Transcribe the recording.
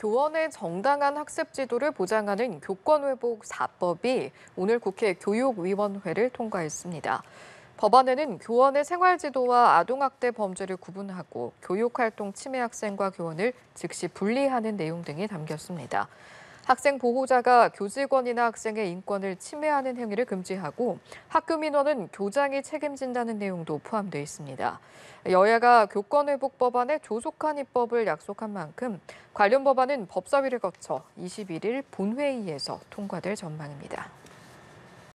교원의 정당한 학습 지도를 보장하는 교권 회복 4법이 오늘 국회 교육위원회를 통과했습니다. 법안에는 교원의 생활 지도와 아동학대 범죄를 구분하고 교육활동 침해 학생과 교원을 즉시 분리하는 내용 등이 담겼습니다. 학생 보호자가 교직원이나 학생의 인권을 침해하는 행위를 금지하고 학교 민원은 교장이 책임진다는 내용도 포함되어 있습니다. 여야가 교권 회복 법안에 조속한 입법을 약속한 만큼 관련 법안은 법사위를 거쳐 21일 본회의에서 통과될 전망입니다.